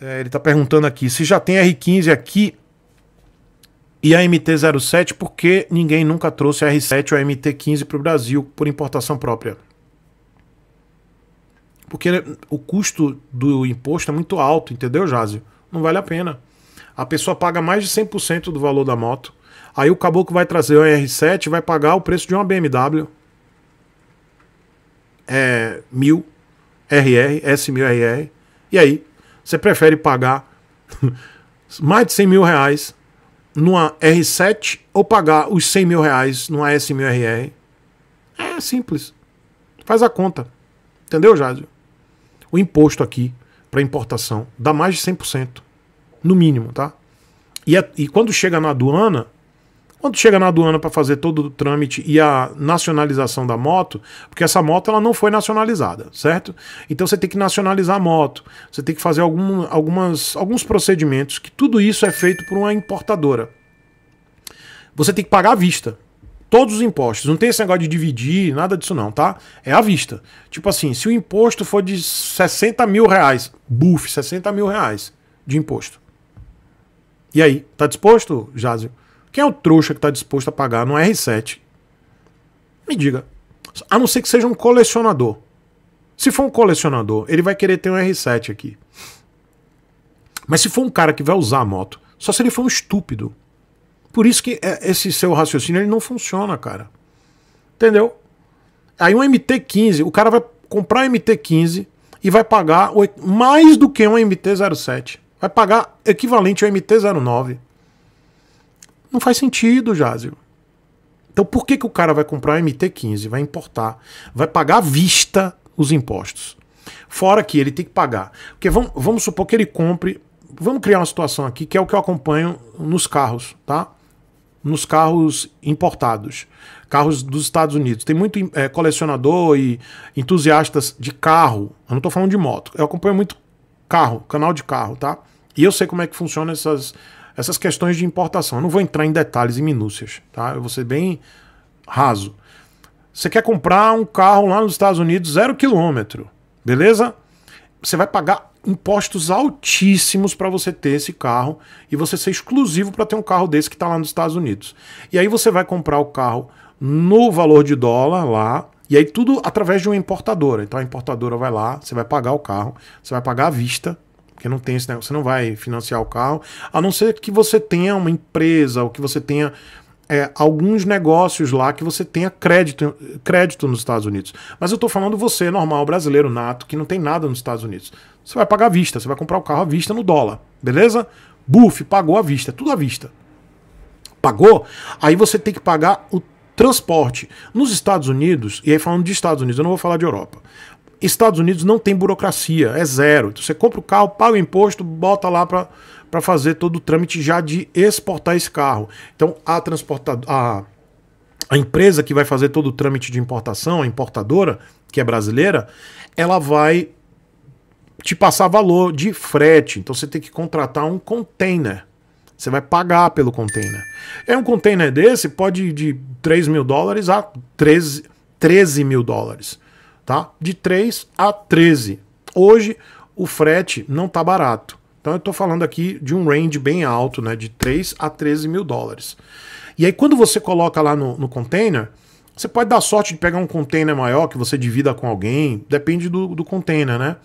É, ele está perguntando aqui se já tem R15 aqui e a MT-07, por que ninguém nunca trouxe a R7 ou a MT-15 para o Brasil por importação própria? Porque o custo do imposto é muito alto, entendeu, Jásio? Não vale a pena. A pessoa paga mais de 100% do valor da moto. Aí o caboclo vai trazer uma R7 vai pagar o preço de uma BMW. É, 1000 RR, S1000 RR. E aí? Você prefere pagar mais de 100 mil reais numa R7 ou pagar os 100 mil reais numa S1000RR? É simples. Faz a conta. Entendeu, Jássio? O imposto aqui para importação dá mais de 100%. No mínimo, tá? E, é, e quando chega na aduana, quando chega na aduana para fazer todo o trâmite e a nacionalização da moto, porque essa moto ela não foi nacionalizada, certo? Então você tem que nacionalizar a moto, você tem que fazer algum, algumas, alguns procedimentos, que tudo isso é feito por uma importadora. Você tem que pagar à vista, todos os impostos. Não tem esse negócio de dividir, nada disso não, tá? É à vista. Tipo assim, se o imposto for de 60 mil reais, buff, 60 mil reais de imposto. E aí, tá disposto, Jásio? Quem é o trouxa que está disposto a pagar no R7? Me diga. A não ser que seja um colecionador. Se for um colecionador, ele vai querer ter um R7 aqui. Mas se for um cara que vai usar a moto, só se ele for um estúpido. Por isso que é, esse seu raciocínio ele não funciona, cara. Entendeu? Aí um MT-15, o cara vai comprar um MT-15 e vai pagar mais do que um MT-07. Vai pagar equivalente ao MT-09. Não faz sentido, Jazio. Então por que, que o cara vai comprar MT-15? Vai importar, vai pagar à vista os impostos. Fora que ele tem que pagar. Porque vamos, vamos supor que ele compre. Vamos criar uma situação aqui que é o que eu acompanho nos carros, tá? Nos carros importados, carros dos Estados Unidos. Tem muito é, colecionador e entusiastas de carro. Eu não estou falando de moto. Eu acompanho muito carro, canal de carro, tá? E eu sei como é que funciona essas, essas questões de importação. Eu não vou entrar em detalhes e minúcias, tá? Eu vou ser bem raso. Você quer comprar um carro lá nos Estados Unidos zero quilômetro, beleza? Você vai pagar impostos altíssimos para você ter esse carro e você ser exclusivo para ter um carro desse que está lá nos Estados Unidos. E aí você vai comprar o carro no valor de dólar lá, e aí tudo através de uma importadora. Então a importadora vai lá, você vai pagar o carro, você vai pagar à vista, porque não tem esse negócio, você não vai financiar o carro, a não ser que você tenha uma empresa ou que você tenha é, alguns negócios lá que você tenha crédito, crédito nos Estados Unidos. Mas eu estou falando você, normal, brasileiro, nato, que não tem nada nos Estados Unidos. Você vai pagar à vista, você vai comprar o carro à vista no dólar, beleza? Buff, pagou à vista, é tudo à vista. Pagou? Aí você tem que pagar o transporte. Nos Estados Unidos, e aí falando de Estados Unidos, eu não vou falar de Europa. Estados Unidos não tem burocracia, é zero. Então, você compra o carro, paga o imposto, bota lá para para fazer todo o trâmite já de exportar esse carro. Então a transportadora, a, a empresa que vai fazer todo o trâmite de importação, a importadora, que é brasileira, ela vai te passar valor de frete. Então você tem que contratar um container. Você vai pagar pelo container. É um container desse, pode ir de 3 mil dólares a 13, 13 mil dólares tá? De 3 a 13. Hoje o frete não tá barato. Então eu estou falando aqui de um range bem alto, né? De 3 a 13 mil dólares. E aí, quando você coloca lá no, no, container, você pode dar sorte de pegar um container maior que você divida com alguém, depende do, do container, né?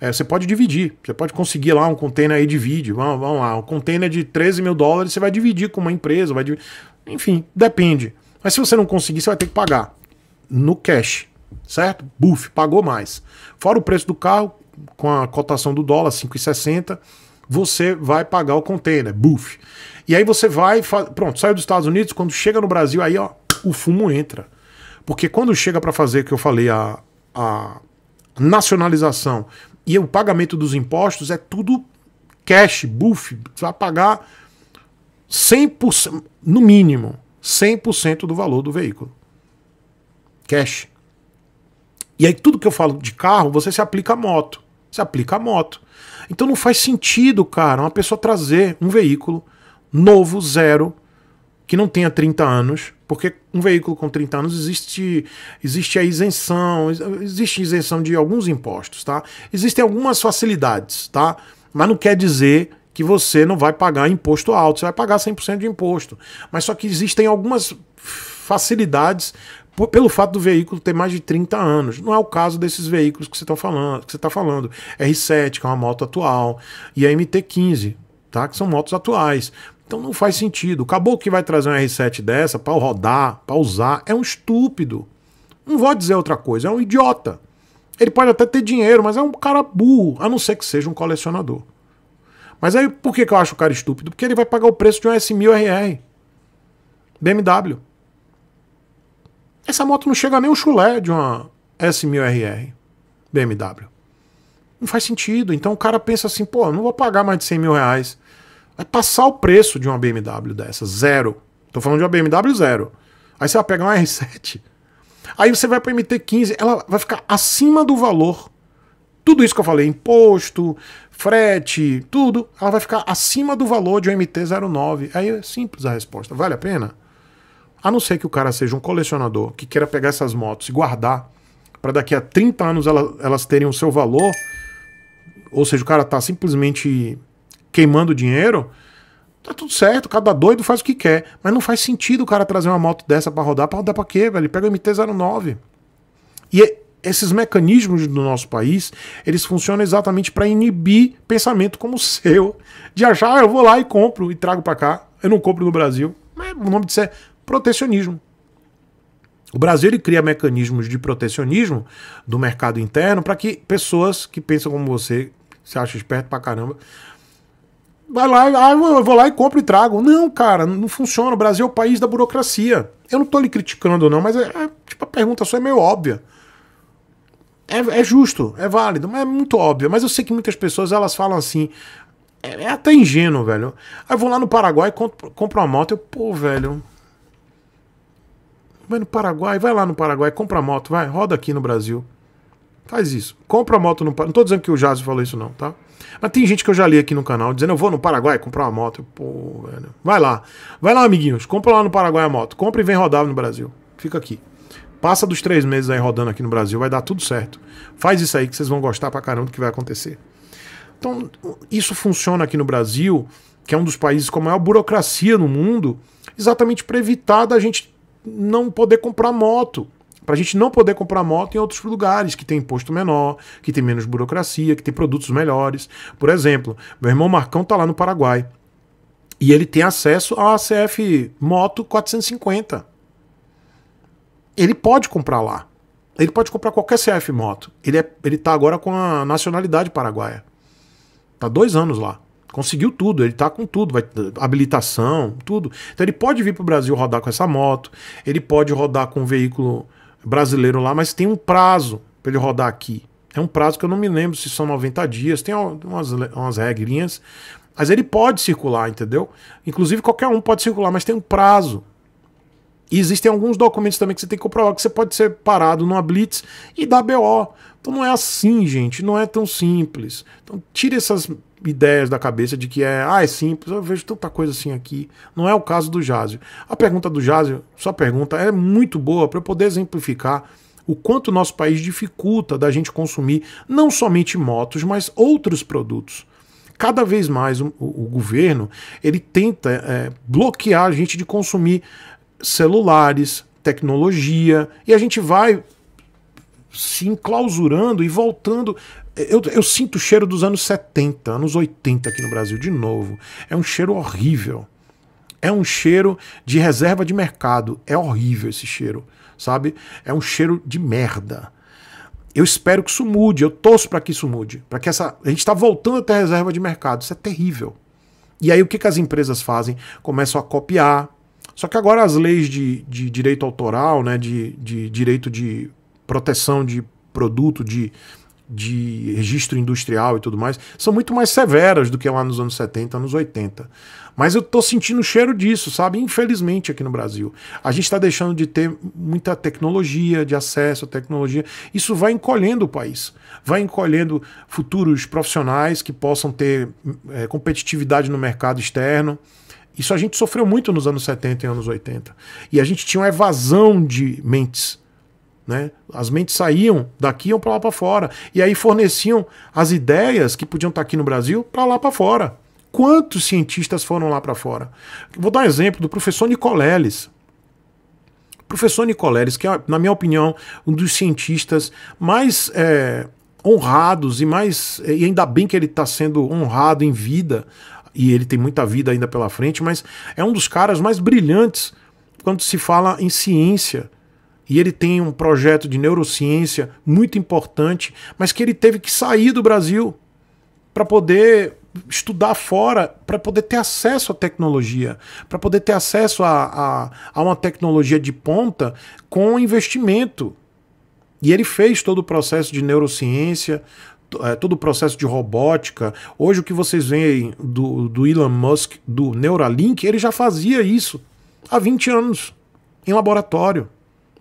É, você pode dividir, você pode conseguir lá um container aí divide. Vamos, vamos lá, um container de 13 mil dólares você vai dividir com uma empresa, vai dividir. Enfim, depende. Mas se você não conseguir, você vai ter que pagar no cash certo? Buf, pagou mais. Fora o preço do carro, com a cotação do dólar 5,60, você vai pagar o container, buf. E aí você vai, pronto, saiu dos Estados Unidos, quando chega no Brasil, aí ó, o fumo entra. Porque quando chega para fazer, que eu falei, a, a nacionalização e o pagamento dos impostos, é tudo cash, buff, você vai pagar 100%, no mínimo, 100% do valor do veículo. Cash. E aí tudo que eu falo de carro, você se aplica a moto. Se aplica a moto. Então não faz sentido, cara, uma pessoa trazer um veículo novo, zero, que não tenha 30 anos, porque um veículo com 30 anos existe, existe a isenção, existe isenção de alguns impostos, tá? Existem algumas facilidades, tá? Mas não quer dizer que você não vai pagar imposto alto, você vai pagar 100% de imposto. Mas só que existem algumas facilidades pelo fato do veículo ter mais de 30 anos. Não é o caso desses veículos que você está falando, que você tá falando. R7, que é uma moto atual, e a MT15, tá? Que são motos atuais. Então não faz sentido. O caboclo que vai trazer um R7 dessa para rodar, para usar, é um estúpido. Não vou dizer outra coisa, é um idiota. Ele pode até ter dinheiro, mas é um cara burro, a não ser que seja um colecionador. Mas aí por que, que eu acho o cara estúpido? Porque ele vai pagar o preço de um S1000RR. BMW. Essa moto não chega nem um chulé de uma S1000RR BMW. Não faz sentido. Então o cara pensa assim, pô, não vou pagar mais de 100 mil reais. Vai passar o preço de uma BMW dessa, zero. Tô falando de uma BMW zero. Aí você vai pegar uma R7. Aí você vai para MT15, ela vai ficar acima do valor. Tudo isso que eu falei, imposto, frete, tudo, ela vai ficar acima do valor de um MT-09. Aí é simples a resposta. Vale a pena? A não ser que o cara seja um colecionador que queira pegar essas motos e guardar para daqui a 30 anos elas, elas terem o seu valor, ou seja, o cara tá simplesmente queimando dinheiro, tá tudo certo, cada tá doido faz o que quer, mas não faz sentido o cara trazer uma moto dessa para rodar, para rodar para quê, velho? Ele pega o MT-09. E esses mecanismos do nosso país, eles funcionam exatamente para inibir pensamento como o seu, de achar, ah, eu vou lá e compro e trago para cá. Eu não compro no Brasil. Mas é o nome disso é protecionismo. O Brasil ele cria mecanismos de protecionismo do mercado interno para que pessoas que pensam como você, se acha esperto pra caramba, vai lá, ah, eu vou lá e compro e trago. Não, cara, não funciona. O Brasil é o país da burocracia. Eu não tô lhe criticando, não, mas é, é, tipo, a pergunta só é meio óbvia. É, é, justo, é válido, mas é muito óbvio. Mas eu sei que muitas pessoas elas falam assim. É, é até ingênuo, velho. Aí eu vou lá no Paraguai, compro, compro uma moto, eu, pô, velho, vai no Paraguai, vai lá no Paraguai, compra moto, vai, roda aqui no Brasil. Faz isso. Compra moto no Paraguai. Não tô dizendo que o Jazz falou isso, não, tá? Mas tem gente que eu já li aqui no canal dizendo: eu vou no Paraguai comprar uma moto. Pô, velho. Vai lá. Vai lá, amiguinhos. Compra lá no Paraguai a moto. Compra e vem rodar no Brasil. Fica aqui. Passa dos três meses aí rodando aqui no Brasil. Vai dar tudo certo. Faz isso aí que vocês vão gostar pra caramba do que vai acontecer. Então, isso funciona aqui no Brasil, que é um dos países com a maior burocracia no mundo, exatamente para evitar da gente não poder comprar moto. Para a gente não poder comprar moto em outros lugares que tem imposto menor, que tem menos burocracia, que tem produtos melhores. Por exemplo, meu irmão Marcão tá lá no Paraguai e ele tem acesso à CF Moto 450. Ele pode comprar lá. Ele pode comprar qualquer CF Moto. Ele, é, ele tá agora com a nacionalidade paraguaia. Tá dois anos lá. Conseguiu tudo, ele tá com tudo, vai, habilitação, tudo. Então ele pode vir para o Brasil rodar com essa moto, ele pode rodar com um veículo brasileiro lá, mas tem um prazo para ele rodar aqui. É um prazo que eu não me lembro se são 90 dias, tem umas, umas regrinhas, mas ele pode circular, entendeu? Inclusive qualquer um pode circular, mas tem um prazo. E existem alguns documentos também que você tem que comprovar que você pode ser parado numa blitz e dar BO. Então não é assim, gente, não é tão simples. Então tira essas ideias da cabeça de que é, ah, é simples, eu vejo tanta coisa assim aqui. Não é o caso do Jásio. A pergunta do Jásio, sua pergunta, é muito boa para eu poder exemplificar o quanto o nosso país dificulta da gente consumir não somente motos, mas outros produtos. Cada vez mais o, o, governo ele tenta é, bloquear a gente de consumir celulares, tecnologia, e a gente vai se enclausurando e voltando eu, eu sinto o cheiro dos anos 70, anos 80 aqui no Brasil de novo. É um cheiro horrível. É um cheiro de reserva de mercado. É horrível esse cheiro, sabe? É um cheiro de merda. Eu espero que isso mude, eu torço para que isso mude, para que essa a gente está voltando a reserva de mercado. Isso é terrível. E aí o que, que as empresas fazem? Começam a copiar. Só que agora as leis de, de direito autoral, né, de, de direito de proteção de produto, de de registro industrial e tudo mais, são muito mais severas do que lá nos anos 70, anos 80. Mas eu tô sentindo o cheiro disso, sabe? Infelizmente aqui no Brasil. A gente está deixando de ter muita tecnologia, de acesso à tecnologia. Isso vai encolhendo o país. Vai encolhendo futuros profissionais que possam ter é, competitividade no mercado externo. Isso a gente sofreu muito nos anos 70 e anos 80. E a gente tinha uma evasão de mentes né? As mentes saíam daqui iam para lá para fora. E aí forneciam as ideias que podiam estar tá aqui no Brasil para lá para fora. Quantos cientistas foram lá para fora? Vou dar um exemplo do professor Nicoleles. professor Nicoleles, que é, na minha opinião, um dos cientistas mais é, honrados e mais. É, e ainda bem que ele está sendo honrado em vida, e ele tem muita vida ainda pela frente, mas é um dos caras mais brilhantes quando se fala em ciência e ele tem um projeto de neurociência muito importante, mas que ele teve que sair do Brasil para poder estudar fora, para poder ter acesso à tecnologia, para poder ter acesso a, a, a uma tecnologia de ponta com investimento. E ele fez todo o processo de neurociência, é, todo o processo de robótica. Hoje, o que vocês veem do, do Elon Musk, do Neuralink, ele já fazia isso há 20 anos, em laboratório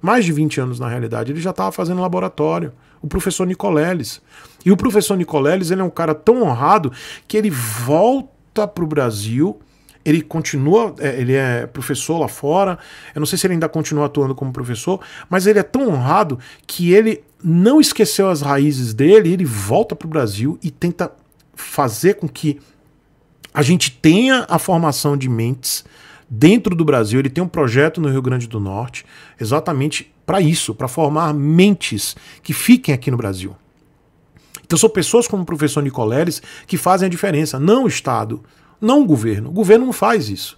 mais de 20 anos na realidade, ele já estava fazendo laboratório, o professor Nicoleles. E o professor Nicoleles ele é um cara tão honrado que ele volta para o Brasil, ele continua, é, ele é professor lá fora, eu não sei se ele ainda continua atuando como professor, mas ele é tão honrado que ele não esqueceu as raízes dele, ele volta para o Brasil e tenta fazer com que a gente tenha a formação de mentes dentro do Brasil. Ele tem um projeto no Rio Grande do Norte exatamente para isso, para formar mentes que fiquem aqui no Brasil. Então são pessoas como o professor Nicoleles que fazem a diferença, não o Estado, não o governo. O governo não faz isso.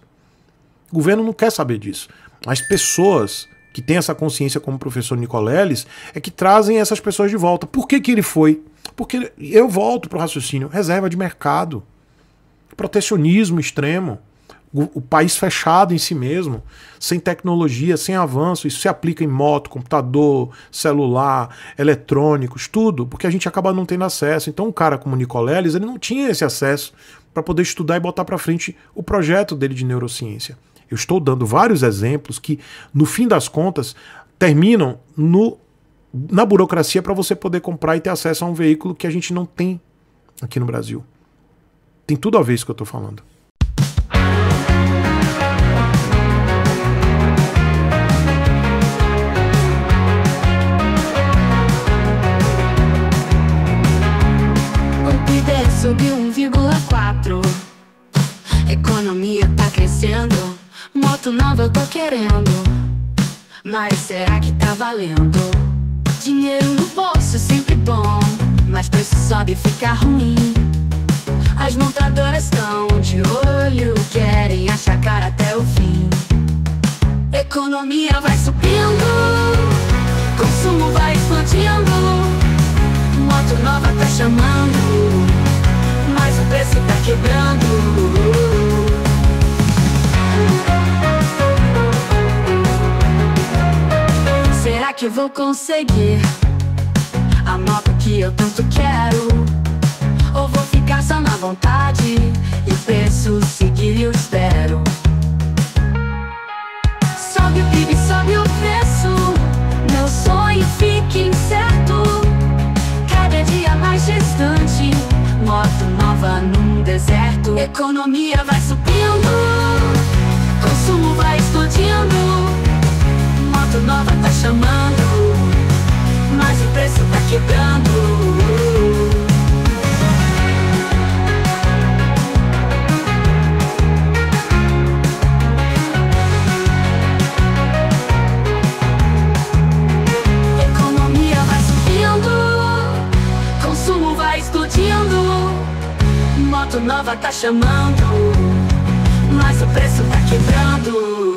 O governo não quer saber disso. mas pessoas que têm essa consciência como o professor Nicoleles é que trazem essas pessoas de volta. Por que, que ele foi? Porque eu volto para o raciocínio, reserva de mercado, protecionismo extremo o, país fechado em si mesmo, sem tecnologia, sem avanço. Isso se aplica em moto, computador, celular, eletrônicos, tudo, porque a gente acaba não tendo acesso. Então, um cara como o Nicoleles, ele não tinha esse acesso para poder estudar e botar para frente o projeto dele de neurociência. Eu estou dando vários exemplos que, no fim das contas, terminam no, na burocracia para você poder comprar e ter acesso a um veículo que a gente não tem aqui no Brasil. Tem tudo a ver isso que eu estou falando. Moto nova eu tô querendo Mas será que tá valendo? Dinheiro no bolso é sempre bom Mas preço sobe e fica ruim As montadoras estão de olho Querem achacar até o fim Economia vai subindo Consumo vai explodindo Moto nova tá chamando Mas o preço tá quebrando que vou conseguir A moto que eu tanto quero Ou vou ficar só na vontade E penso seguir eu espero Sobe o PIB, sobe o preço Meu sonho fica incerto Cada dia mais distante Moto nova num deserto Economia vai subindo Consumo vai explodindo Moto nova tá chamando nova tá chamando Mas o preço tá quebrando